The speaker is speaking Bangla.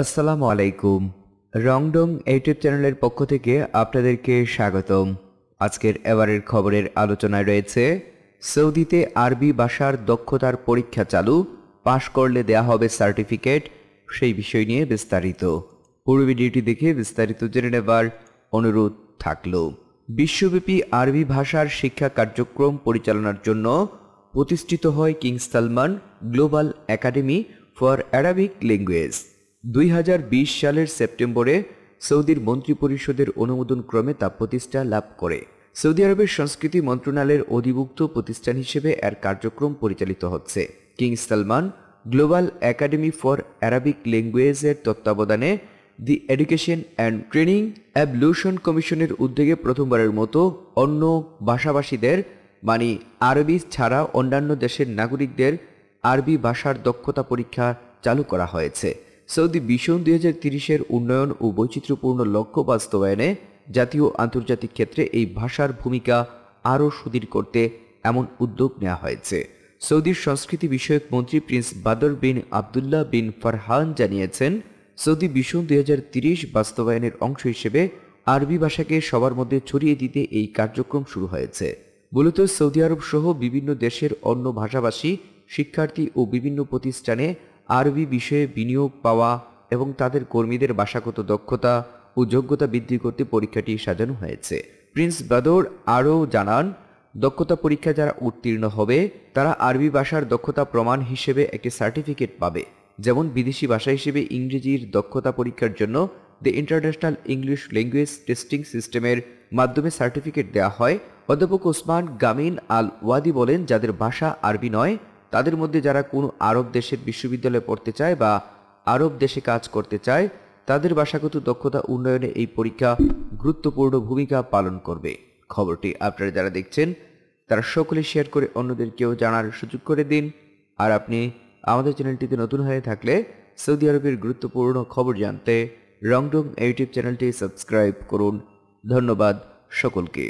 আসসালামু আলাইকুম রংডং ইউটিউব চ্যানেলের পক্ষ থেকে আপনাদেরকে স্বাগতম আজকের এবারের খবরের আলোচনায় রয়েছে সৌদিতে আরবি ভাষার দক্ষতার পরীক্ষা চালু পাশ করলে দেয়া হবে সার্টিফিকেট সেই বিষয় নিয়ে বিস্তারিত পুরো ভিডিওটি দেখে বিস্তারিত জেনে নেবার অনুরোধ থাকল বিশ্বব্যাপী আরবি ভাষার শিক্ষা কার্যক্রম পরিচালনার জন্য প্রতিষ্ঠিত হয় King Salman global academy for Arabic language দুই সালের সেপ্টেম্বরে সৌদির মন্ত্রিপরিষদের অনুমোদনক্রমে তা প্রতিষ্ঠা লাভ করে সৌদি আরবের সংস্কৃতি মন্ত্রণালয়ের অধিভুক্ত প্রতিষ্ঠান হিসেবে এর কার্যক্রম পরিচালিত হচ্ছে King Salman global academy for Arabic ল্যাঙ্গুয়েজের তত্ত্বাবধানে the education and training evaluation কমিশনের উদ্যোগে প্রথমবারের মতো অন্য ভাষাভাষীদের মানে আরবি ছাড়া অন্যান্য দেশের নাগরিকদের আরবি ভাষার দক্ষতা পরীক্ষা চালু করা হয়েছে সৌদি বিশন দুই হাজার তিরিশের উন্নয়ন ও বৈচিত্র্যপূর্ণ লক্ষ্য বাস্তবায়নে জাতীয় আন্তর্জাতিক ক্ষেত্রে এই ভাষার ভূমিকা আরও সুদীর করতে এমন উদ্যোগ নেওয়া হয়েছে সৌদির সংস্কৃতি বিষয়ক মন্ত্রী প্রিন্স বাদর বিন আবদুল্লাহ বিন ফারহান জানিয়েছেন সৌদি বিশন দুই বাস্তবায়নের অংশ হিসেবে আরবি ভাষাকে সবার মধ্যে ছড়িয়ে দিতে এই কার্যক্রম শুরু হয়েছে মূলত সৌদি আরব সহ বিভিন্ন দেশের অন্য ভাষাভাষী শিক্ষার্থী ও বিভিন্ন প্রতিষ্ঠানে আরবি বিষয়ে বিনিয়োগ পাওয়া এবং তাদের কর্মীদের ভাষাগত দক্ষতা ও যোগ্যতা বৃদ্ধি করতে পরীক্ষাটি সাজানো হয়েছে প্রিন্স বাদর আরও জানান দক্ষতা পরীক্ষা যারা উত্তীর্ণ হবে তারা আরবি ভাষার দক্ষতা প্রমাণ হিসেবে একটি সার্টিফিকেট পাবে যেমন বিদেশি ভাষা হিসেবে ইংরেজির দক্ষতা পরীক্ষার জন্য the international English language testing সিস্টেমের মাধ্যমে সার্টিফিকেট দেওয়া হয় অধ্যাপক ওসমান গামিন আল ওয়াদি বলেন যাদের ভাষা আরবি নয় তাদের মধ্যে যারা কোনো আরব দেশের বিশ্ববিদ্যালয়ে পড়তে চায় বা আরব দেশে কাজ করতে চায় তাদের ভাষাগত দক্ষতা উন্নয়নে এই পরীক্ষা গুরুত্বপূর্ণ ভূমিকা পালন করবে খবরটি আপনারা যারা দেখছেন তারা সকলে শেয়ার করে অন্যদেরকেও জানার সুযোগ করে দিন আর আপনি আমাদের চ্যানেলটিতে নতুন হয়ে থাকলে সৌদি আরবের গুরুত্বপূর্ণ খবর জানতে রংডং ইউটিউব চ্যানেলটি সাবস্ক্রাইব করুন ধন্যবাদ সকলকে